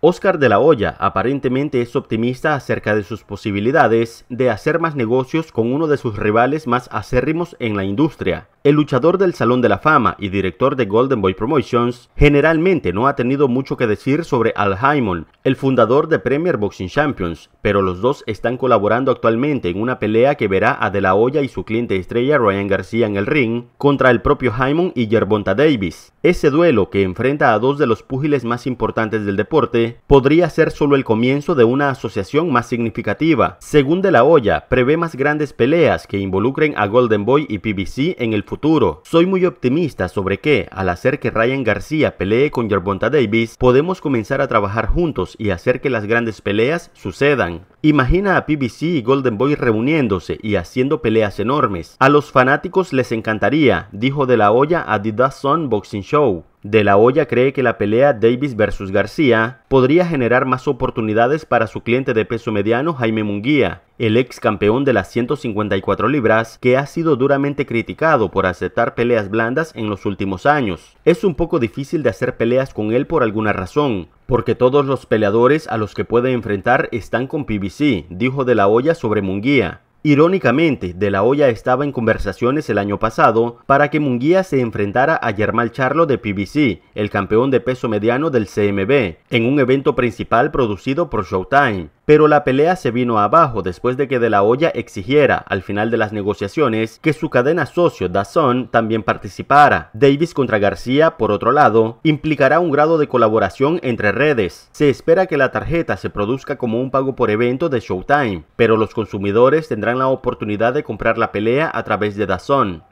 Oscar de la Hoya aparentemente es optimista acerca de sus posibilidades de hacer más negocios con uno de sus rivales más acérrimos en la industria. El luchador del Salón de la Fama y director de Golden Boy Promotions generalmente no ha tenido mucho que decir sobre Al Haymon, el fundador de Premier Boxing Champions, pero los dos están colaborando actualmente en una pelea que verá a De La Hoya y su cliente estrella Ryan García en el ring contra el propio Haymon y Yerbonta Davis. Ese duelo que enfrenta a dos de los púgiles más importantes del deporte podría ser solo el comienzo de una asociación más significativa. Según De La Hoya, prevé más grandes peleas que involucren a Golden Boy y PBC en el futuro. Soy muy optimista sobre que, al hacer que Ryan García pelee con Yerbonta Davis, podemos comenzar a trabajar juntos y hacer que las grandes peleas sucedan. Imagina a PBC y Golden Boy reuniéndose y haciendo peleas enormes. A los fanáticos les encantaría, dijo De La Hoya a The Sun Boxing Show. De la Hoya cree que la pelea Davis versus García podría generar más oportunidades para su cliente de peso mediano Jaime Munguía, el ex campeón de las 154 libras que ha sido duramente criticado por aceptar peleas blandas en los últimos años. Es un poco difícil de hacer peleas con él por alguna razón, porque todos los peleadores a los que puede enfrentar están con PBC, dijo De la Hoya sobre Munguía. Irónicamente, De la Hoya estaba en conversaciones el año pasado para que Munguía se enfrentara a Germán Charlo de PBC, el campeón de peso mediano del CMB, en un evento principal producido por Showtime pero la pelea se vino abajo después de que De La Hoya exigiera, al final de las negociaciones, que su cadena socio Dazón también participara. Davis contra García, por otro lado, implicará un grado de colaboración entre redes. Se espera que la tarjeta se produzca como un pago por evento de Showtime, pero los consumidores tendrán la oportunidad de comprar la pelea a través de Dazón.